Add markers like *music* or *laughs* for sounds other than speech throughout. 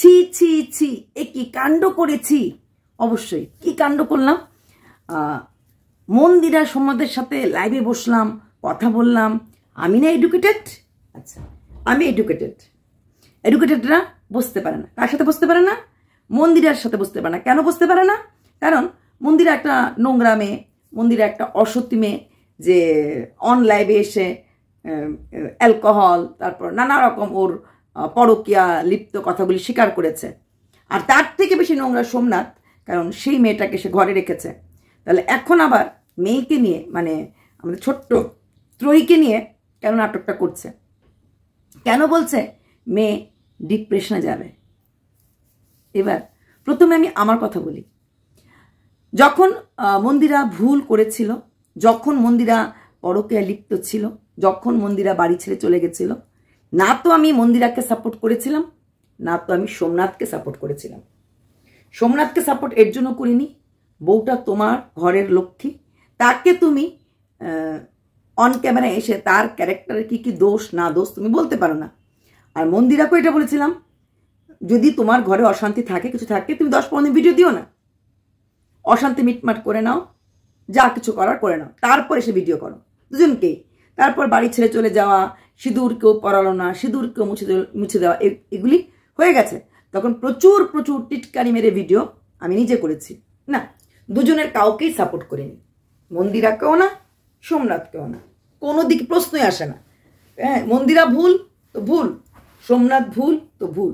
ছি ছি ছি এ কি কাণ্ড করেছি অবশ্যই কি কাণ্ড করলাম মন্দিরা সমাজের সাথে লাইভে বসলাম কথা বললাম আমি না এডুকেটেড আচ্ছা আমি এডুকেটেড এডুকেটেডরা বসতে পারে না কার সাথে বসতে পারে না মন্দিরার সাথে বসতে পারে না কেন বসতে পারে না কারণ মন্দিরে একটা নোংরা মেয়ে মন্দিরে একটা অসতী মেয়ে যে অন লাইভে এসে অ্যালকোহল তারপর নানা রকম ওর পরকিয়া লিপ্ত কথাগুলি স্বীকার করেছে আর তার থেকে বেশি নোংরা সোমনাথ কারণ সেই মেয়েটাকে সে ঘরে রেখেছে তাহলে এখন আবার মেয়েকে নিয়ে মানে আমাদের ছোট্ট ত্রয়ীকে নিয়ে কেন নাটকটা করছে কেন বলছে মেয়ে ডিপ্রেশনে যাবে এবার প্রথমে আমি আমার কথা বলি যখন মন্দিরা ভুল করেছিল যখন মন্দিরা পরকে লিপ্ত ছিল যখন মন্দিরা বাড়ি ছেড়ে চলে গেছিল না তো আমি মন্দিরাকে সাপোর্ট করেছিলাম না তো আমি সোমনাথকে সাপোর্ট করেছিলাম সোমনাথকে সাপোর্ট এর জন্য করিনি বউটা তোমার ঘরের লক্ষ্মী তাকে তুমি অন ক্যামেরায় এসে তার ক্যারেক্টারের কি কি দোষ না দোষ তুমি বলতে পারো না আর মন্দিরাকেও এটা বলেছিলাম যদি তোমার ঘরে অশান্তি থাকে কিছু থাকে তুমি দশ পনেরো ভিডিও দিও না অশান্তি মিটমাট করে নাও যা কিছু করার করে নাও তারপর এসে ভিডিও করো দুজনকেই তারপর বাড়ি ছেড়ে চলে যাওয়া সিঁদুর কেউ পরালো না সিঁদুর কেউ মুছে মুছে দেওয়া এগুলি হয়ে গেছে তখন প্রচুর প্রচুর টিটকারি মেরে ভিডিও আমি নিজে করেছি না দুজনের কাউকেই সাপোর্ট করিনি মন্দিরাকেও না সোমনাথকেও না কোনো দিকে প্রশ্নই আসে না হ্যাঁ মন্দিরা ভুল তো ভুল সোমনাথ ভুল তো ভুল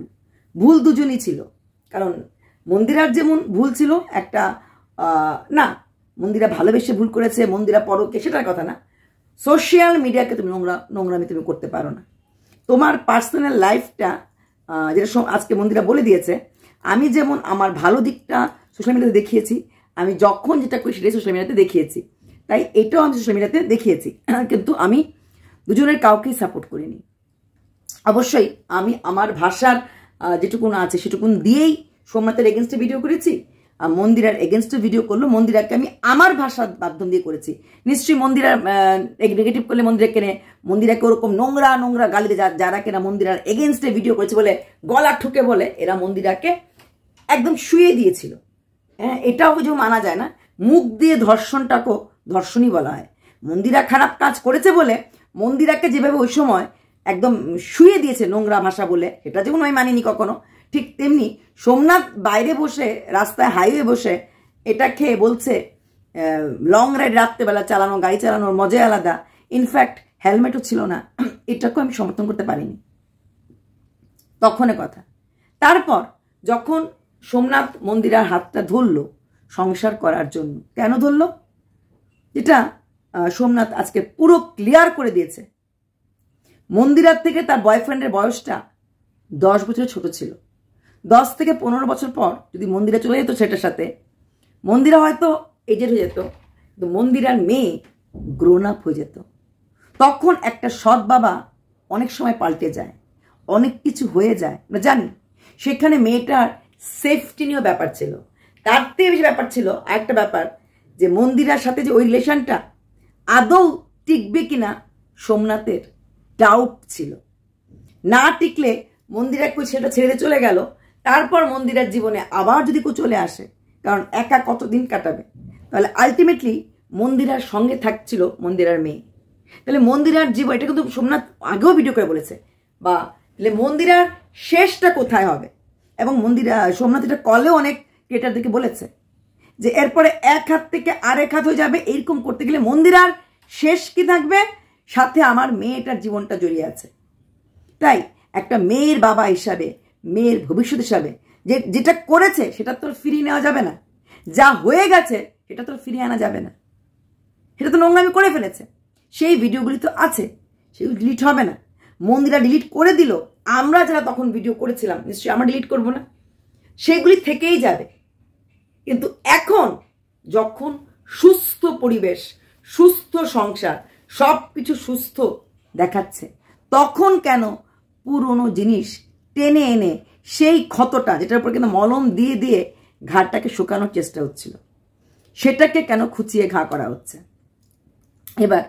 ভুল দুজনই ছিল কারণ মন্দিরার যেমন ভুল ছিল একটা না মন্দিরা ভালোবেসে ভুল করেছে মন্দিরা পরকে সেটার কথা না সোশ্যাল মিডিয়াকে তুমি নোংরা নোংরামি তুমি করতে পারো না তোমার পার্সোনাল লাইফটা যেটা আজকে মন্দিরা বলে দিয়েছে আমি যেমন আমার ভালো দিকটা সোশ্যাল মিডিয়াতে দেখিয়েছি আমি যখন যেটা করি সেটাই সোশ্যাল মিডিয়াতে দেখিয়েছি তাই এটাও আমি সোশ্যাল মিডিয়াতে দেখিয়েছি *clears throat* কিন্তু আমি দুজনের কাউকেই সাপোর্ট করিনি অবশ্যই আমি আমার ভাষার যেটুকুন আছে সেটুকুন দিয়েই সোমনাথের এগেনস্টে ভিডিও করেছি মন্দিরার এগেনস্টে ভিডিও করলো মন্দিরাকে আমি আমার ভাষার মাধ্যম দিয়ে করেছি নিশ্চয়ই মন্দিরার নেগেটিভ করলে মন্দিরা কেনে মন্দিরাকে ওরকম নোংরা নোংরা গালিতে যারা কেনা মন্দিরার এগেনস্টে ভিডিও করেছে বলে গলা ঠুকে বলে এরা মন্দিরাকে একদম শুয়ে দিয়েছিল হ্যাঁ এটাও যে মানা যায় না মুখ দিয়ে ধর্ষণটাকেও ধর্ষণই বলা হয় মন্দিরা খারাপ কাজ করেছে বলে মন্দিরাকে যেভাবে ওই সময় একদম শুয়ে দিয়েছে নোংরা ভাষা বলে এটা যেমন আমি মানিনি কখনো ঠিক তেমনি সোমনাথ বাইরে বসে রাস্তায় হাইওয়ে বসে এটা খেয়ে বলছে লং রাইড রাত্রেবেলা চালানো গাড়ি চালানোর মজাই আলাদা ইনফ্যাক্ট হেলমেটও ছিল না *clears throat* এটাকেও আমি সমর্থন করতে পারিনি তখনে কথা তারপর যখন সোমনাথ মন্দিরার হাতটা ধরল সংসার করার জন্য কেন ধরল এটা সোমনাথ আজকে পুরো ক্লিয়ার করে দিয়েছে মন্দিরার থেকে তার বয়ফ্রেন্ডের বয়সটা দশ বছরের ছোট ছিল দশ থেকে পনেরো বছর পর যদি মন্দিরে চলে যেত সেটার সাথে মন্দিরা হয়তো এজেড হয়ে যেত কিন্তু মন্দিরার মেয়ে গ্রোন আপ হয়ে যেত তখন একটা সৎ বাবা অনেক সময় পাল্টে যায় অনেক কিছু হয়ে যায় আমরা জানি সেখানে মেয়েটার সেফটি নিয়েও ব্যাপার ছিল তার থেকে বেশি ব্যাপার ছিল একটা ব্যাপার যে মন্দিরার সাথে যে ওই রিলেশনটা আদৌ টিকবে কিনা সোমনাথের ডাউট ছিল না টিকলে মন্দিরা কই সেটা ছেড়ে চলে গেল তারপর মন্দিরার জীবনে আবার যদি কেউ চলে আসে কারণ একা কতদিন কাটাবে তাহলে আলটিমেটলি মন্দিরার সঙ্গে থাকছিল মন্দিরার মেয়ে তাহলে মন্দিরার জীবন এটা কিন্তু সোমনাথ আগেও ভিডিও করে বলেছে বা তাহলে মন্দিরার শেষটা কোথায় হবে এবং মন্দিরা সোমনাথ এটা কলেও অনেক ক্রিয়েটারদেরকে বলেছে যে এরপরে এক হাত থেকে আরেক হাত হয়ে যাবে এইরকম করতে গেলে মন্দিরার শেষ কি থাকবে সাথে আমার মেয়েটার জীবনটা জড়িয়ে আছে তাই একটা মেয়ের বাবা হিসাবে মেয়ের ভবিষ্যৎ হিসাবে যে যেটা করেছে সেটা তোর ফিরিয়ে নেওয়া যাবে না যা হয়ে গেছে সেটা তোর ফিরিয়ে আনা যাবে না সেটা তো নোংরামি করে ফেলেছে সেই ভিডিওগুলি তো আছে সেগুলো ডিলিট হবে না মন্দিরা ডিলিট করে দিল আমরা যারা তখন ভিডিও করেছিলাম নিশ্চয়ই আমরা ডিলিট করব না সেগুলি থেকেই যাবে কিন্তু এখন যখন সুস্থ পরিবেশ সুস্থ সংসার সব কিছু সুস্থ দেখাচ্ছে তখন কেন পুরনো জিনিস টেনে এনে সেই ক্ষতটা যেটার উপর কিন্তু মলম দিয়ে দিয়ে ঘাটটাকে শুকানোর চেষ্টা হচ্ছিল সেটাকে কেন খুঁচিয়ে ঘা করা হচ্ছে এবার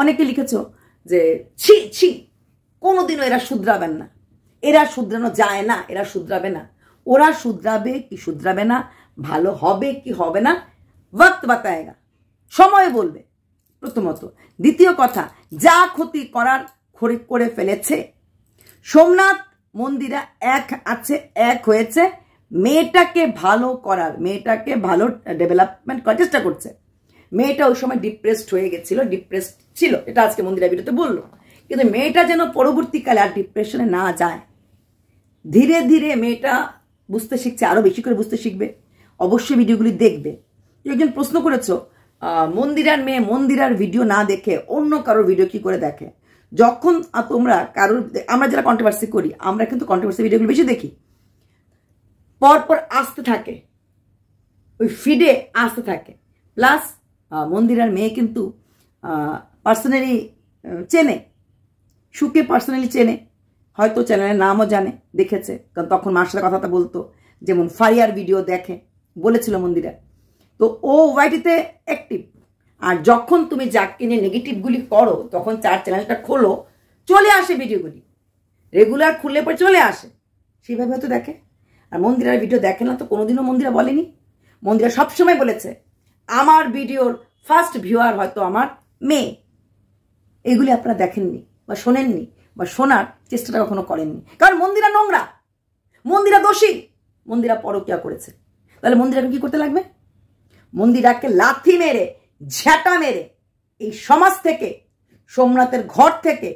অনেকে লিখেছ যে ছি ছি কোনোদিনও এরা শুধরাবেন না এরা শুধরানো যায় না এরা শুধরাবে না ওরা শুধরাবে কি শুধরাবে না ভালো হবে কি হবে না ওয়াক্ত বাতায়গা সময় বলবে প্রথমত দ্বিতীয় কথা যা ক্ষতি করার করে ফেলেছে সোমনাথ মন্দিরা এক আছে এক হয়েছে মেয়েটাকে ভালো করার মেয়েটাকে ভালো ডেভেলপমেন্ট করার চেষ্টা করছে মেয়েটা ওই সময় ডিপ্রেসড হয়ে গেছিল ডিপ্রেসড ছিল এটা আজকে মন্দিরা ভিডিওতে বললো কিন্তু মেয়েটা যেন পরবর্তীকালে আর ডিপ্রেশনে না যায় ধীরে ধীরে মেয়েটা বুঝতে শিখছে আরও বেশি করে বুঝতে শিখবে অবশ্যই ভিডিওগুলি দেখবে একজন প্রশ্ন করেছো মন্দিরার মেয়ে মন্দিরার ভিডিও না দেখে অন্য কারোর ভিডিও কি করে দেখে যখন তোমরা কারোর আমরা যারা কন্ট্রোভার্সি করি আমরা কিন্তু কন্ট্রোভার্সি ভিডিওগুলো বেশি দেখি পরপর আসতে থাকে ওই ফিডে আসতে থাকে প্লাস মন্দিরার মেয়ে কিন্তু পার্সোনালি চেনে সুখে পার্সোনালি চেনে হয়তো চ্যানেলের নামও জানে দেখেছে কারণ তখন মার সাথে কথাটা বলতো যেমন ফারিয়ার ভিডিও দেখে বলেছিল মন্দিরা তো ও ওয়াইটিতে অ্যাক্টিভ আর যখন তুমি যাকে নিয়ে নেগেটিভগুলি করো তখন চার চ্যানেলটা খোলো চলে আসে ভিডিওগুলি রেগুলার খুললে পরে চলে আসে সেভাবে হয়তো দেখে আর মন্দিরার ভিডিও দেখে না তো কোনোদিনও মন্দিরা বলেনি মন্দিরা সবসময় বলেছে আমার ভিডিওর ফার্স্ট ভিউয়ার হয়তো আমার মেয়ে এগুলি আপনারা দেখেননি বা শোনেননি বা শোনার চেষ্টাটা কখনো করেননি কারণ মন্দিরা নোংরা মন্দিরা দোষী মন্দিরা পরকিয়া করেছে তাহলে মন্দিরাকে কি করতে লাগবে মন্দিরাকে লাথি মেরে ঝ্যাটা মেরে এই সমাজ থেকে সোমনাথের ঘর থেকে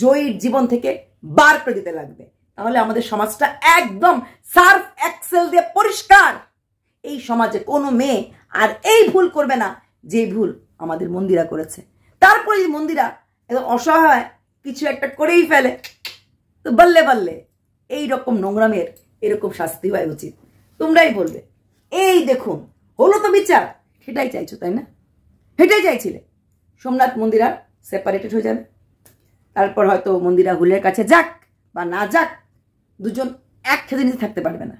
জয়ীর জীবন থেকে বার করে দিতে লাগবে তাহলে আমাদের সমাজটা একদম সার্ফ এক্সেল দিয়ে পরিষ্কার এই সমাজে কোনো মেয়ে আর এই ভুল করবে না যে ভুল আমাদের মন্দিরা করেছে তারপরে মন্দিরা অসহায় কিছু একটা করেই ফেলে তো বললে বললে এই রকম নোংরামের এরকম শাস্তি হয় উচিত তোমরাই বলবে এই দেখুন হলো তো বিচার সেটাই চাইছো তাই না হেঁটে চাইছিলে সোমনাথ মন্দির আর সেপারেটেড হয়ে যাবে তারপর হয়তো মন্দিরা হুলের কাছে যাক বা না যাক দুজন খেতে নিতে থাকতে পারবে না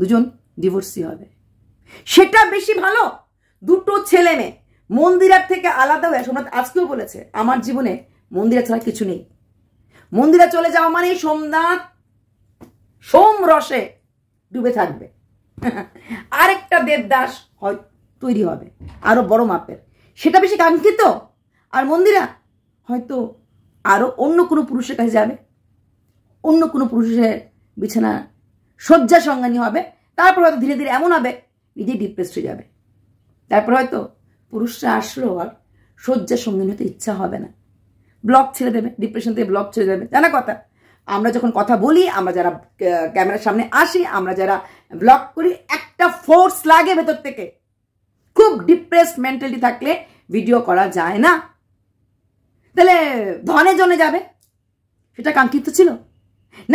দুজন ডিভোর্সি হবে সেটা বেশি ভালো দুটো ছেলে মেয়ে মন্দিরার থেকে আলাদা হয়ে সোমনাথ আজকেও বলেছে আমার জীবনে মন্দিরা ছাড়া কিছু নেই মন্দিরা চলে যাওয়া মানে সোমনাথ সোম রসে ডুবে থাকবে *laughs* আরেকটা দেবদাস হয় তৈরি হবে আরও বড় মাপের সেটা বেশি কাঙ্ক্ষিত আর মন্দিরা হয়তো আরও অন্য কোনো পুরুষের কাছে যাবে অন্য কোনো পুরুষের বিছানা শয্যা সংজ্ঞানী হবে তারপর হয়তো ধীরে ধীরে এমন হবে নিজেই ডিপ্রেসড হয়ে যাবে তারপর হয়তো পুরুষরা আসলেও আর শয্যা সঙ্গিনী হতে ইচ্ছা হবে না ব্লক ছেড়ে দেবে ডিপ্রেশন থেকে ব্লক ছেড়ে দেবে জানা কথা আমরা যখন কথা বলি আমরা যারা ক্যামেরার সামনে আসি আমরা যারা ব্লক করি একটা ফোর্স লাগে ভেতর থেকে খুব ডিপ্রেসড মেন্টালিটি থাকলে ভিডিও করা যায় না তাহলে ধনে জনে যাবে সেটা কাঙ্ক্ষিত ছিল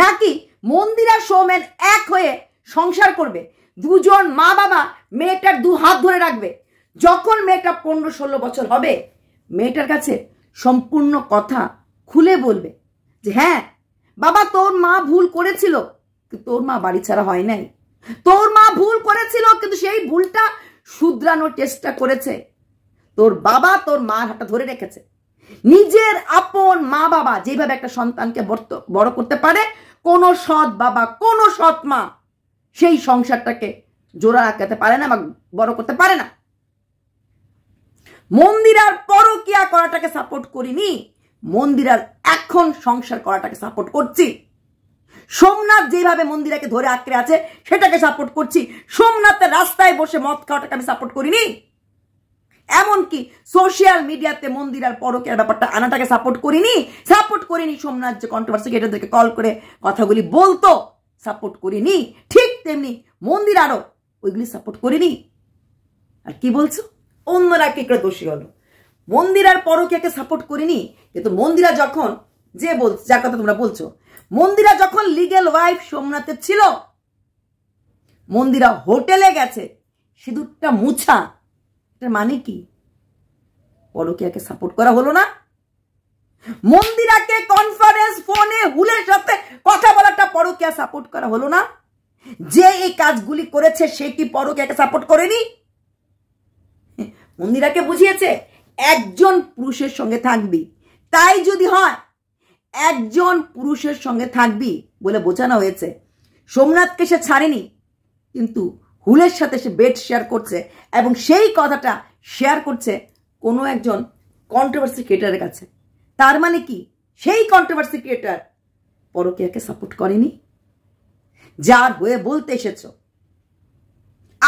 নাকি মন্দিরা সৌমেন এক হয়ে সংসার করবে দুজন মা বাবা মেয়েটার দু হাত ধরে রাখবে যখন মেয়েটা পনেরো ষোলো বছর হবে মেয়েটার কাছে সম্পূর্ণ কথা খুলে বলবে যে হ্যাঁ বাবা তোর মা ভুল করেছিল তোর মা বাড়ি ছাড়া হয় নাই তোর মা ভুল করেছিল কিন্তু সেই ভুলটা শুধরানোর চেষ্টা করেছে তোর বাবা তোর মার হাতটা ধরে রেখেছে নিজের আপন মা বাবা যেভাবে একটা সন্তানকে বড় করতে পারে কোন সৎ বাবা কোন সৎ মা সেই সংসারটাকে জোড়া রাখাতে পারে না বা বড় করতে পারে না মন্দিরার পরকিয়া করাটাকে সাপোর্ট করিনি মন্দিরার এখন সংসার করাটাকে সাপোর্ট করছি সোমনাথ যেভাবে মন্দিরাকে ধরে আঁকড়ে আছে সেটাকে সাপোর্ট করছি সোমনাথের রাস্তায় বসে মদ খাওয়াটাকে আমি সাপোর্ট করিনি এমনকি সোশ্যাল মিডিয়াতে মন্দিরার পরকের ব্যাপারটা আনাটাকে সাপোর্ট করিনি সাপোর্ট করিনি সোমনাথ যে কন্ট্রোভার্সি এটাদেরকে কল করে কথাগুলি বলতো সাপোর্ট করিনি ঠিক তেমনি মন্দির আরও ওইগুলি সাপোর্ট করিনি আর কি বলছো অন্যরা কে দোষী হলো মন্দিরার পরকে সাপোর্ট করিনি কিন্তু মন্দিরা যখন যে বল যার কথা তোমরা বলছো মন্দিরা যখন লিগেল ওয়াইফ সোমনাথের ছিল মন্দিরা হোটেলে গেছে সিঁদুরটা মুছা এটার মানে কি পরকিয়াকে সাপোর্ট করা হলো না মন্দিরাকে কনফারেন্স ফোনে হুলের সাথে কথা বলাটা পরকিয়া সাপোর্ট করা হলো না যে এই কাজগুলি করেছে সে কি পরকিয়াকে সাপোর্ট করেনি মন্দিরাকে বুঝিয়েছে একজন পুরুষের সঙ্গে থাকবি তাই যদি হয় একজন পুরুষের সঙ্গে থাকবি বলে বোঝানো হয়েছে সোমনাথকে সে ছাড়েনি কিন্তু হুলের সাথে সে বেড শেয়ার করছে এবং সেই কথাটা শেয়ার করছে কোনো একজন কন্ট্রোভার্সি ক্রিয়েটারের কাছে তার মানে কি সেই কন্ট্রোভার্সি ক্রিয়েটার পরকিয়াকে সাপোর্ট করেনি যার হয়ে বলতে এসেছ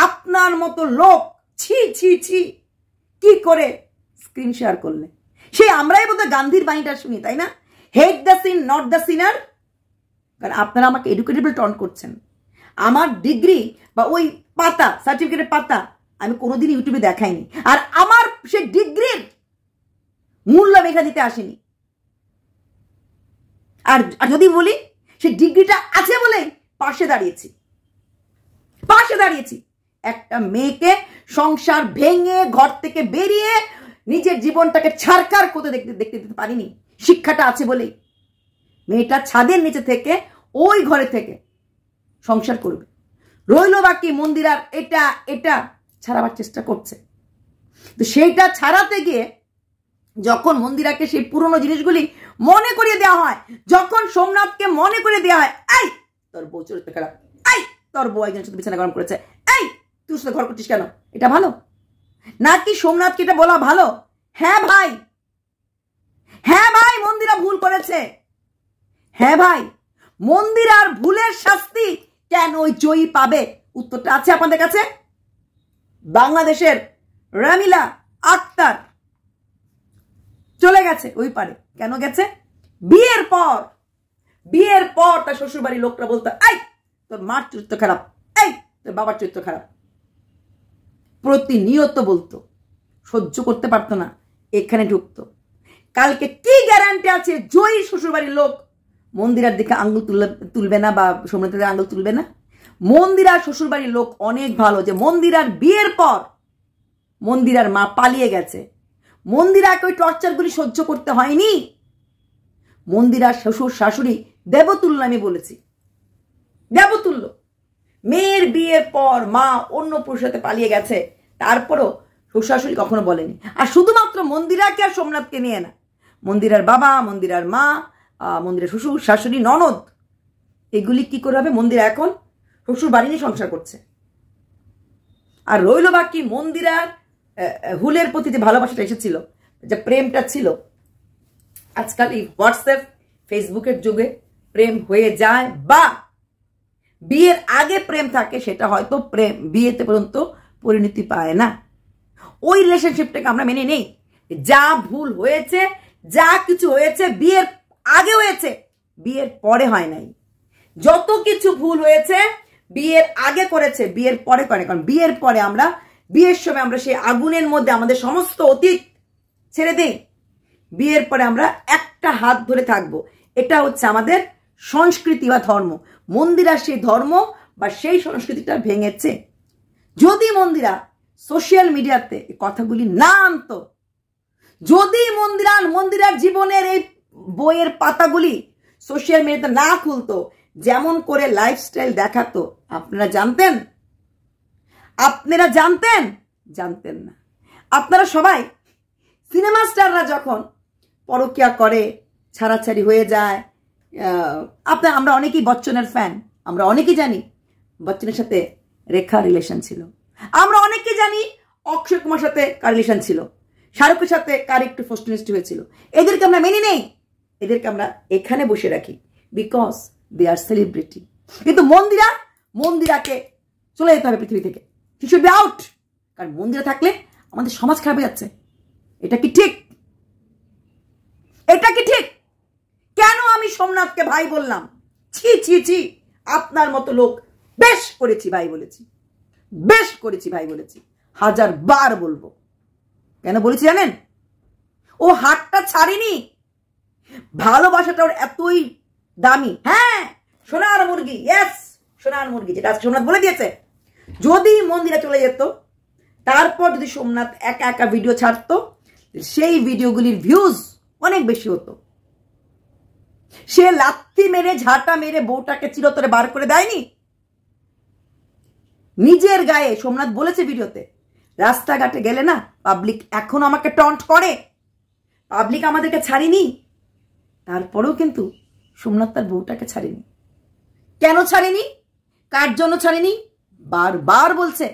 আপনার মতো লোক ছি ছি ছি কি করে স্ক্রিন শেয়ার করলে সে আমরাই বোধহয় গান্ধীর বাণীটা শুনি তাই না hate the sin not the sinner কারণ আপনারা আমাকে এডুকেটেবল টন করছেন আমার ডিগ্রি বা ওই পাতা সার্টিফিকেটের পাতা আমি কোনোদিন ইউটিউবে দেখাইনি আর আমার সে ডিগ্রির মূল্য আমি এখানে দিতে আসিনি আর যদি বলি সে ডিগ্রিটা আছে বলে পাশে দাঁড়িয়েছি পাশে দাঁড়িয়েছি একটা মেয়েকে সংসার ভেঙে ঘর থেকে বেরিয়ে নিজের জীবনটাকে ছাড়কার করতে দেখতে দেখতে দিতে পারিনি শিক্ষাটা আছে বলেই মেয়েটা ছাদের নিচে থেকে ওই ঘরে থেকে সংসার করবে রইল বাকি মন্দির আর এটা এটা ছাড়াবার চেষ্টা করছে তো সেইটা ছাড়াতে গিয়ে যখন মন্দিরাকে সেই পুরনো জিনিসগুলি মনে করিয়ে দেওয়া হয় যখন সোমনাথকে মনে করে দেওয়া হয় এই তোর বউ চরিত্র খারাপ এই তোর বউ একজন শুধু বিছানা গরম করেছে এই তুই শুধু ঘর করছিস কেন এটা ভালো নাকি সোমনাথকে এটা বলা ভালো হ্যাঁ ভাই হ্যাঁ ভাই মন্দিরা ভুল করেছে হ্যাঁ ভাই মন্দির আর ভুলের শাস্তি কেন ওই জয়ী পাবে উত্তরটা আছে আপনাদের কাছে বাংলাদেশের রামিলা আক্তার চলে গেছে ওই পারে কেন গেছে বিয়ের পর বিয়ের পর তার শ্বশুরবাড়ির লোকটা বলতো এই তোর মার চরিত্র খারাপ এই তোর বাবার চরিত্র খারাপ প্রতিনিয়ত বলতো সহ্য করতে পারতো না এখানে ঢুকতো কালকে কি গ্যারান্টি আছে জয়ী শ্বশুরবাড়ির লোক মন্দিরার দিকে আঙ্গুল তুলবে তুলবে না বা সমুদ্রের আঙ্গুল তুলবে না মন্দির আর শ্বশুরবাড়ির লোক অনেক ভালো যে মন্দিরার বিয়ের পর মন্দিরার মা পালিয়ে গেছে মন্দিরাকে ওই টর্চারগুলি সহ্য করতে হয়নি মন্দিরার শ্বশুর শাশুড়ি দেবতুল্য আমি বলেছি দেবতুল্য মেয়ের বিয়ের পর মা অন্য পুরুষতে পালিয়ে গেছে তারপরও শ্বশুর শাশুড়ি কখনো বলেনি আর শুধুমাত্র মন্দিরাকে আর সোমনাথকে নিয়ে না মন্দিরার বাবা মন্দিরার মা মন্দিরের শ্বশুর শাশুড়ি ননদ এগুলি কি করে হবে মন্দির এখন শ্বশুর বাড়ি নিয়ে সংসার করছে আর রইল বাকি মন্দিরার হুলের প্রতি যে ভালোবাসাটা এসেছিল যে প্রেমটা ছিল আজকাল এই হোয়াটসঅ্যাপ ফেসবুকের যুগে প্রেম হয়ে যায় বা বিয়ের আগে প্রেম থাকে সেটা হয়তো প্রেম বিয়েতে পর্যন্ত পরিণতি পায় না ওই রিলেশনশিপটাকে আমরা মেনে নেই যা ভুল হয়েছে যা কিছু হয়েছে বিয়ের আগে হয়েছে বিয়ের পরে হয় নাই যত কিছু ভুল হয়েছে বিয়ের আগে করেছে বিয়ের পরে করে কারণ বিয়ের পরে আমরা বিয়ের সময় আমরা সেই আগুনের মধ্যে আমাদের সমস্ত অতীত ছেড়ে দিই বিয়ের পরে আমরা একটা হাত ধরে থাকব এটা হচ্ছে আমাদের সংস্কৃতি বা ধর্ম মন্দিরা সেই ধর্ম বা সেই সংস্কৃতিটা ভেঙেছে যদি মন্দিরা সোশ্যাল মিডিয়াতে কথাগুলি না আনতো যদি মন্দিরাল মন্দিরার জীবনের এই বইয়ের পাতাগুলি সোশ্যাল মিডিয়াতে না খুলতো যেমন করে লাইফস্টাইল দেখাতো আপনারা জানতেন আপনারা জানতেন জানতেন না আপনারা সবাই সিনেমা স্টাররা যখন পরকিয়া করে ছাড়াছাড়ি হয়ে যায় আপনার আমরা অনেকেই বচ্চনের ফ্যান আমরা অনেকেই জানি বচ্চনের সাথে রেখা রিলেশন ছিল আমরা অনেকে জানি অক্ষয় কুমার সাথে কার রিলেশন ছিল শাহরুখের সাথে কার একটু ফস্টনিস্ট হয়েছিল এদেরকে আমরা মেনে নেই এদেরকে আমরা এখানে বসে রাখি বিকজ দে আর সেলিব্রিটি কিন্তু মন্দিরা মন্দিরাকে চলে যেতে হবে পৃথিবী থেকে শি শুড বি আউট কারণ মন্দিরা থাকলে আমাদের সমাজ খারাপ হয়ে যাচ্ছে এটা কি ঠিক এটা কি ঠিক কেন আমি সোমনাথকে ভাই বললাম ছি ছি ছি আপনার মতো লোক বেশ করেছি ভাই বলেছি বেশ করেছি ভাই বলেছি হাজার বার বলবো কেন বলেছি জানেন ও হাতটা ছাড়িনি ভালোবাসাটা ওর এতই দামি হ্যাঁ সোনার মুরগি ইয়েস সোনার মুরগি যেটা আজকে সোমনাথ বলে দিয়েছে যদি মন্দিরে চলে যেত তারপর যদি সোমনাথ একা একা ভিডিও ছাড়তো সেই ভিডিওগুলির ভিউজ অনেক বেশি হতো সে লাত্তি মেরে ঝাঁটা মেরে বউটাকে চিরতরে বার করে দেয়নি নিজের গায়ে সোমনাথ বলেছে ভিডিওতে রাস্তাঘাটে গেলে না পাবলিক এখন আমাকে টন্ট করে পাবলিক আমাদেরকে ছাড়িনি তারপরেও কিন্তু সোমনাথ তার বউটাকে ছাড়েনি কেন ছাড়েনি কার জন্য ছাড়েনি বারবার বলছে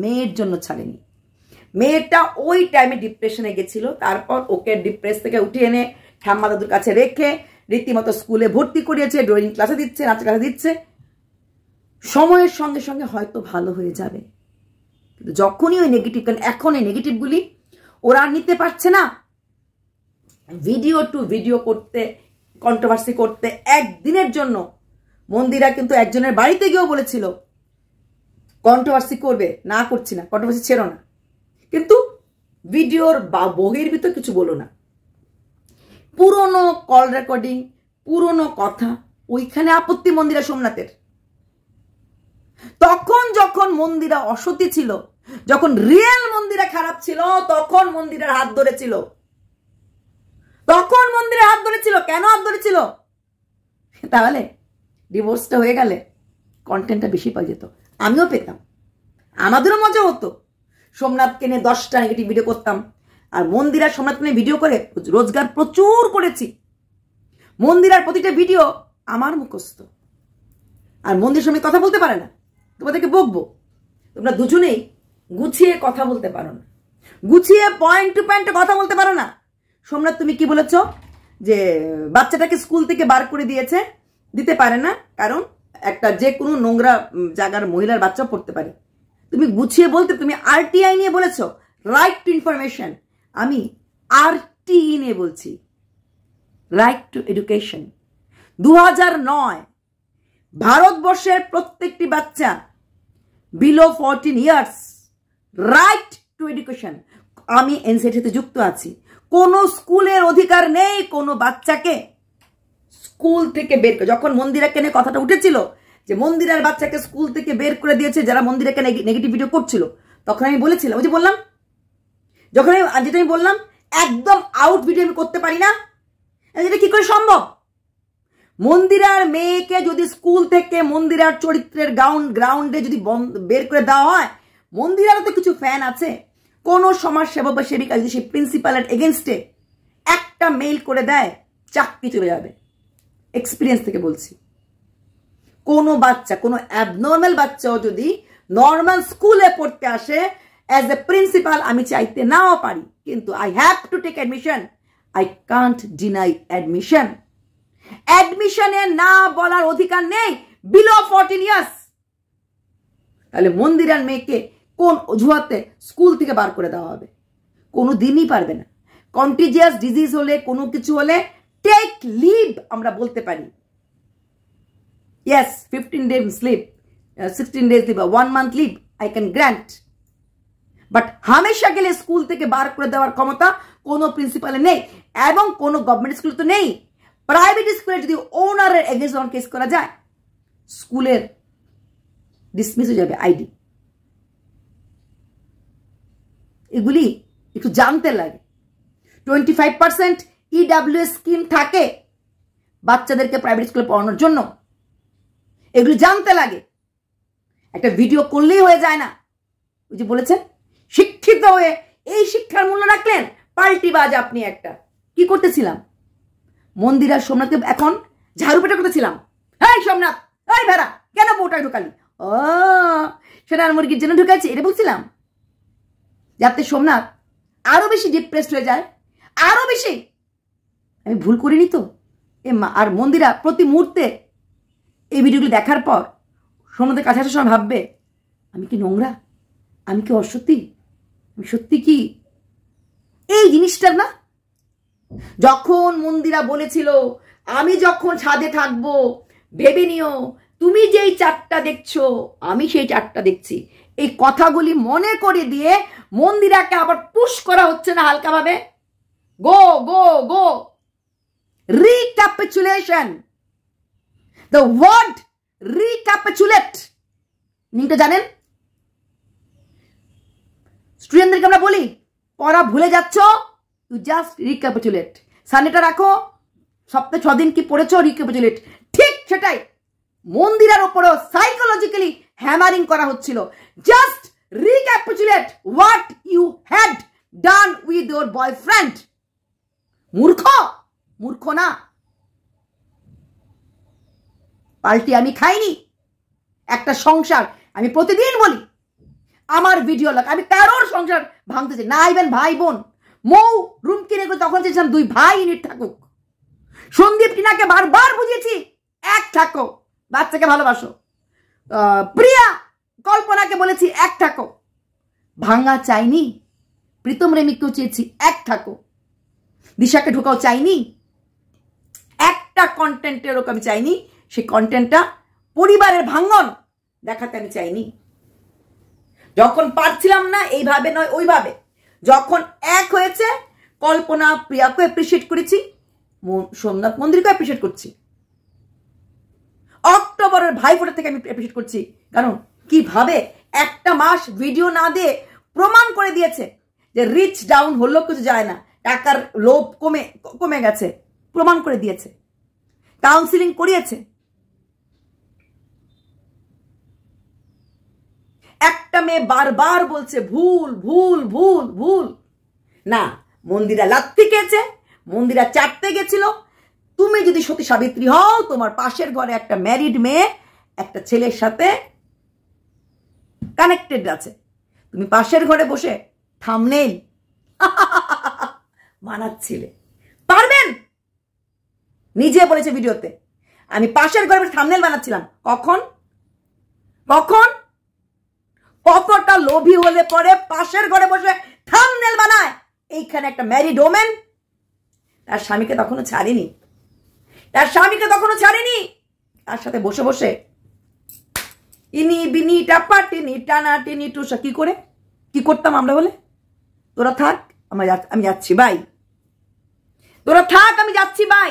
মেয়ের জন্য ছাড়েনি মেয়েটা ওই টাইমে ডিপ্রেশনে গেছিল তারপর ওকে ডিপ্রেস থেকে উঠিয়ে এনে ঠাম্মা দাদুর কাছে রেখে রীতিমতো স্কুলে ভর্তি করিয়েছে ড্রয়িং ক্লাসে দিচ্ছে নাচ ক্লাসে দিচ্ছে সময়ের সঙ্গে সঙ্গে হয়তো ভালো হয়ে যাবে কিন্তু যখনই ওই নেগেটিভ কারণ এখন এই নেগেটিভগুলি ওরা নিতে পারছে না ভিডিও টু ভিডিও করতে কন্ট্রোভার্সি করতে একদিনের জন্য মন্দিরা কিন্তু একজনের বাড়িতে গিয়েও বলেছিল কন্ট্রোভার্সি করবে না করছি না কন্ট্রোভার্সি ছেড়ো না কিন্তু ভিডিওর বা বহির ভিতর কিছু বলো না পুরনো কল রেকর্ডিং পুরনো কথা ওইখানে আপত্তি মন্দিরা সোমনাথের তখন যখন মন্দিরা অসতি ছিল যখন রিয়েল মন্দিরা খারাপ ছিল তখন মন্দিরের হাত ধরেছিল তখন মন্দিরের হাত ধরেছিল কেন হাত ধরেছিল তাহলে ডিভোর্সটা হয়ে গেলে কন্টেন্টটা বেশি পাওয়া যেত আমিও পেতাম আমাদেরও মজা হতো সোমনাথকে নিয়ে দশটা নেগেটিভ ভিডিও করতাম আর মন্দিরার সোমনাথকে নিয়ে ভিডিও করে রোজগার প্রচুর করেছি মন্দিরার প্রতিটা ভিডিও আমার মুখস্থ আর মন্দির সঙ্গে কথা বলতে পারে না তোমাদেরকে বকবো তোমরা দুজনেই গুছিয়ে কথা বলতে পারো না গুছিয়ে পয়েন্ট টু পয়েন্ট কথা বলতে পারো না সোমনাথ তুমি কি বলেছ যে বাচ্চাটাকে স্কুল থেকে বার করে দিয়েছে দিতে পারে না কারণ একটা যে কোনো নোংরা জায়গার মহিলার বাচ্চা পড়তে পারে তুমি গুছিয়ে বলতে তুমি আরটিআই নিয়ে বলেছ রাইট টু ইনফরমেশন আমি আরটিই e নিয়ে বলছি রাইট টু এডুকেশন দু নয় ভারতবর্ষের প্রত্যেকটি বাচ্চা below fourteen years right to education আমি এনসিটিতে যুক্ত আছি কোনো স্কুলের অধিকার নেই কোনো বাচ্চাকে স্কুল থেকে বের করে যখন মন্দিরা কেনে কথাটা উঠেছিল যে মন্দিরার বাচ্চাকে স্কুল থেকে বের করে দিয়েছে যারা মন্দিরা কেনে নেগেটিভ ভিডিও করছিল তখন আমি বলেছিলাম ওই যে বললাম যখন আমি যেটা আমি বললাম একদম আউট ভিডিও আমি করতে পারি না যেটা কি করে সম্ভব মন্দিরার মেয়েকে যদি স্কুল থেকে মন্দিরার চরিত্রের গ্রাউন্ড গ্রাউন্ডে যদি বের করে দেওয়া হয় মন্দিরারও তো কিছু ফ্যান আছে কোনো সমাজ সেবক বা সেবিকা যদি সেই প্রিন্সিপালের এগেনস্টে একটা মেইল করে দেয় চাকরি চলে যাবে এক্সপিরিয়েন্স থেকে বলছি কোনো বাচ্চা কোনো অ্যাবনর্মাল বাচ্চাও যদি নর্মাল স্কুলে পড়তে আসে অ্যাজ এ প্রিন্সিপাল আমি চাইতে নাও পারি কিন্তু I have to take admission I can't deny admission অ্যাডমিশনে না বলার অধিকার নেই বিলো ফোরটিন ইয়ার্স তাহলে মন্দিরার মেয়েকে কোন অজুহাতে স্কুল থেকে বার করে দেওয়া হবে কোনো দিনই পারবে না কন্টিজিয়াস ডিজিজ হলে কোনো কিছু হলে টেক লিভ আমরা বলতে পারি yes fifteen days slip sixteen days leave one month leave I can grant but হামেশা গেলে স্কুল থেকে বার করে দেওয়ার ক্ষমতা কোনো প্রিন্সিপালে নেই এবং কোনো গভর্নমেন্ট স্কুল তো নেই প্রাইভেট স্কুলে যদি ওনারের এগেনস্ট অন কেস করা যায় স্কুলের ডিসমিস হয়ে যাবে আইডি এগুলি একটু জানতে লাগে twenty five percent EW scheme থাকে বাচ্চাদেরকে প্রাইভেট স্কুলে পড়ানোর জন্য এগুলি জানতে লাগে একটা ভিডিও করলেই হয়ে যায় না ওই যে বলেছেন শিক্ষিত হয়ে এই শিক্ষার মূল্য রাখলেন বাজ আপনি একটা কি করতেছিলাম মন্দির আর সোমনাথকে এখন ঝাড়ু পেটে ছিলাম এই সোমনাথ এই ভেড়া কেন বউটা ঢুকালি ও সোনার মুরগির জন্য ঢুকাচ্ছি এটা বলছিলাম যাতে সোমনাথ আরও বেশি ডিপ্রেসড হয়ে যায় আরও বেশি আমি ভুল করিনি তো এ মা আর মন্দিরা প্রতি মুহূর্তে এই ভিডিওগুলো দেখার পর সোমনাথের কাছে আসার সময় ভাববে আমি কি নোংরা আমি কি অসত্যি আমি সত্যি কি এই জিনিসটার না যখন মন্দিরা বলেছিল আমি যখন ছাদে থাকবো ভেবে নিও তুমি যেই চারটা দেখছো আমি সেই চারটা দেখছি এই কথাগুলি মনে করে দিয়ে মন্দিরাকে আবার পুশ করা হচ্ছে না হালকাভাবে go go go recapitulation the word recapitulate নিটা জানেন স্টুডেন্টদেরকে আমরা বলি পড়া ভুলে যাচ্ছ টু জাস্ট রিক্যাপিচুলেট সানিটা রাখো সপ্তাহে ছ দিন কি পড়েছো রিক্যাপিচুলেট ঠিক সেটাই মন্দিরের ওপরেও সাইকোলজিক্যালি হ্যামারিং করা হচ্ছিল just recapitulate what you had done with your boyfriend মূর্খ মূর্খ না পাল্টি আমি খাইনি একটা সংসার আমি প্রতিদিন বলি আমার ভিডিও লাগ আমি কারোর সংসার ভাঙতে চাই না ইভেন ভাই বোন মৌ রুমকি রেখে তখন চেয়েছিলাম দুই ভাই ইউনিট থাকুক সন্দীপ টিনাকে বারবার বুঝিয়েছি এক থাকো বাচ্চাকে ভালোবাসো প্রিয়া কল্পনাকে বলেছি এক থাকো ভাঙা চাইনি প্রীতম রেমিককেও চেয়েছি এক থাকো দিশাকে ঢোকাও চাইনি একটা কন্টেন্টের ওরকম আমি চাইনি সেই কন্টেন্টটা পরিবারের ভাঙ্গন দেখাতে আমি চাইনি যখন পারছিলাম না এইভাবে নয় ওইভাবে যখন এক হয়েছে কল্পনা প্রিয়াকে অ্যাপ্রিসিয়েট করেছি সোমনাথ মন্দিরকে অ্যাপ্রিসিয়েট করছি অক্টোবরের ভাইফোটা থেকে আমি অ্যাপ্রিসিয়েট করছি কারণ কিভাবে একটা মাস ভিডিও না দিয়ে প্রমাণ করে দিয়েছে যে রিচ ডাউন হলেও কিছু যায় না টাকার লোভ কমে কমে গেছে প্রমাণ করে দিয়েছে কাউন্সিলিং করিয়েছে একটা মেয়ে বারবার বলছে ভুল ভুল ভুল ভুল না মন্দিরা লাত্তি গেছে মন্দিরা চাটতে গেছিল তুমি যদি সতী সাবিত্রী হও তোমার পাশের ঘরে একটা ম্যারিড মেয়ে একটা ছেলের সাথে কানেক্টেড আছে তুমি পাশের ঘরে বসে থামনেই *laughs* বানাচ্ছিলে পারবেন নিজে বলেছে ভিডিওতে আমি পাশের ঘরে থামনেল বানাচ্ছিলাম কখন কখন কতটা লোভী হলে পরে পাশের ঘরে বসে থামনেল বানায় এইখানে একটা ম্যারিড ওমেন তার স্বামীকে তখনও ছাড়িনি তার স্বামীকে তখনও ছাড়িনি তার সাথে বসে বসে ইনি বিনি টাপা টিনি টানা টিনি টুসা কি করে কি করতাম আমরা বলে তোরা থাক আমার আমি যাচ্ছি বাই তোরা থাক আমি যাচ্ছি বাই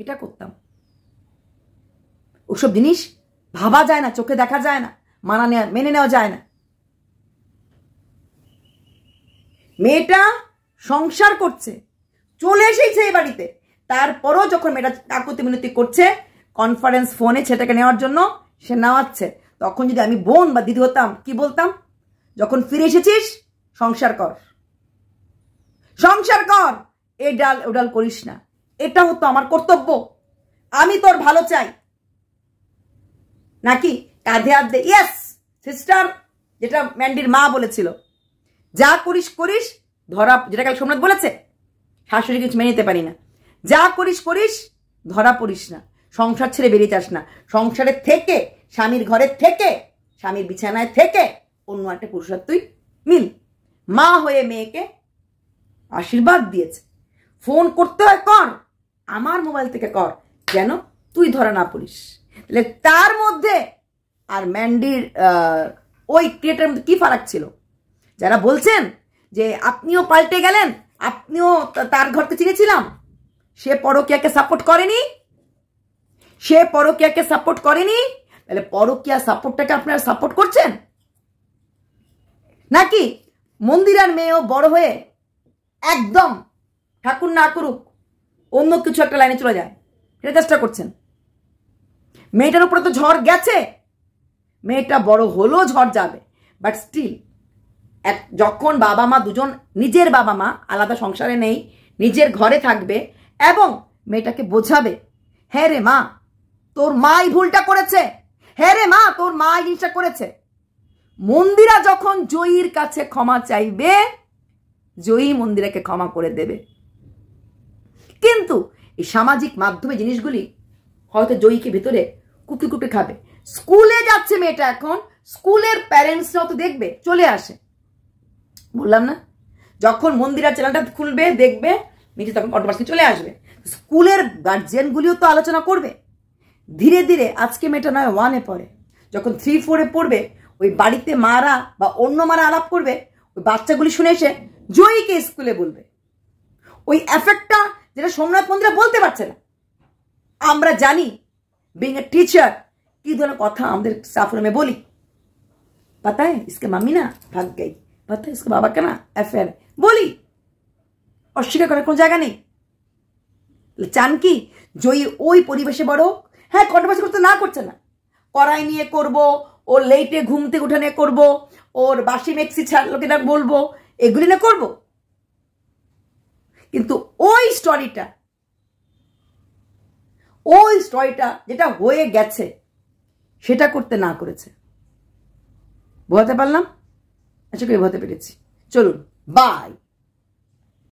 এটা করতাম ওসব জিনিস ভাবা যায় না চোখে দেখা যায় না মানা নেওয়া মেনে নেওয়া যায় না মেয়েটা সংসার করছে চলে এসেছে এই বাড়িতে তারপরও যখন মেয়েটা কাকুতি মিনতি করছে কনফারেন্স ফোনে সেটাকে নেওয়ার জন্য সে নেওয়াচ্ছে তখন যদি আমি বোন বা দিদি হতাম কি বলতাম যখন ফিরে এসেছিস সংসার কর সংসার কর এ ডাল ও ডাল করিস না এটা হতো আমার কর্তব্য আমি তোর ভালো চাই নাকি কাঁধে আধে ইয়াস ইয়েস সিস্টার যেটা ম্যান্ডির মা বলেছিল যা করিস করিস ধরা যেটা কাল সোমনাথ বলেছে শাশুড়ি কিছু মেনে নিতে পারি না যা করিস করিস ধরা পড়িস না সংসার ছেড়ে বেরিয়ে যাস না সংসারের থেকে স্বামীর ঘরের থেকে স্বামীর বিছানায় থেকে অন্য একটা পুরুষের তুই মিল মা হয়ে মেয়েকে আশীর্বাদ দিয়েছে ফোন করতে হয় কর আমার মোবাইল থেকে কর যেন তুই ধরা না পড়িস তাহলে তার মধ্যে আর ম্যান্ডির ওই ক্রিয়েটার কি ফারাক ছিল যারা বলছেন যে আপনিও পাল্টে গেলেন আপনিও তার ঘরতে চিনেছিলাম সে পরকিয়াকে সাপোর্ট করেনি সে পরকিয়াকে সাপোর্ট করেনি তাহলে পরকিয়া সাপোর্টটাকে আপনারা সাপোর্ট করছেন নাকি মন্দিরার মেয়েও বড় হয়ে একদম ঠাকুর না করুক অন্য কিছু একটা লাইনে চলে যায় সেটা চেষ্টা করছেন মেয়েটার উপরে তো ঝড় গেছে মেয়েটা বড় হলেও ঝড় যাবে বাট স্টিল এক যখন বাবা মা দুজন নিজের বাবা মা আলাদা সংসারে নেই নিজের ঘরে থাকবে এবং মেয়েটাকে বোঝাবে হ্যাঁ রে মা তোর মা এই ভুলটা করেছে হ্যাঁ রে মা তোর মা এই জিনিসটা করেছে মন্দিরা যখন জয়ীর কাছে ক্ষমা চাইবে জয়ী মন্দিরাকে ক্ষমা করে দেবে কিন্তু এই সামাজিক মাধ্যমে জিনিসগুলি হয়তো জয়ীকে ভিতরে কুপি কুপি খাবে স্কুলে যাচ্ছে মেয়েটা এখন স্কুলের প্যারেন্টসরাও তো দেখবে চলে আসে বললাম না যখন মন্দিরা চ্যানেলটা খুলবে দেখবে মিঠে তখন কন্ট্রোভার্সি চলে আসবে স্কুলের গার্জিয়ানগুলিও তো আলোচনা করবে ধীরে ধীরে আজকে মেয়েটা নয় ওয়ানে পড়ে যখন থ্রি ফোরে পড়বে ওই বাড়িতে মারা বা অন্য মারা আলাপ করবে ওই বাচ্চাগুলি শুনে এসে জয়ীকে স্কুলে বলবে ওই এফেক্টটা যেটা সোমনাথ মন্দিরা বলতে পারছে না আমরা জানি বিং এ টিচার কী ধরনের কথা আমাদের সাফরমে বলি পাতায় ইসকে মামি না ভাগ বাবাকে না इसके বলি অস্বীকার করার কোনো জায়গা নেই চান কি জয়ী ওই পরিবেশে বড় হোক হ্যাঁ কন্ট্রোভার্সি করতে না করছে না কড়াই নিয়ে করব ওর লেটে ঘুমতে উঠানে করব ওর বাসি মেক্সি ছাড়লোকে না বলবো এগুলি না করব কিন্তু ওই স্টোরিটা ওই স্টোরিটা যেটা হয়ে গেছে সেটা করতে না করেছে বোঝাতে পারলাম আশা করি হতে পেরেছি চলুন বাই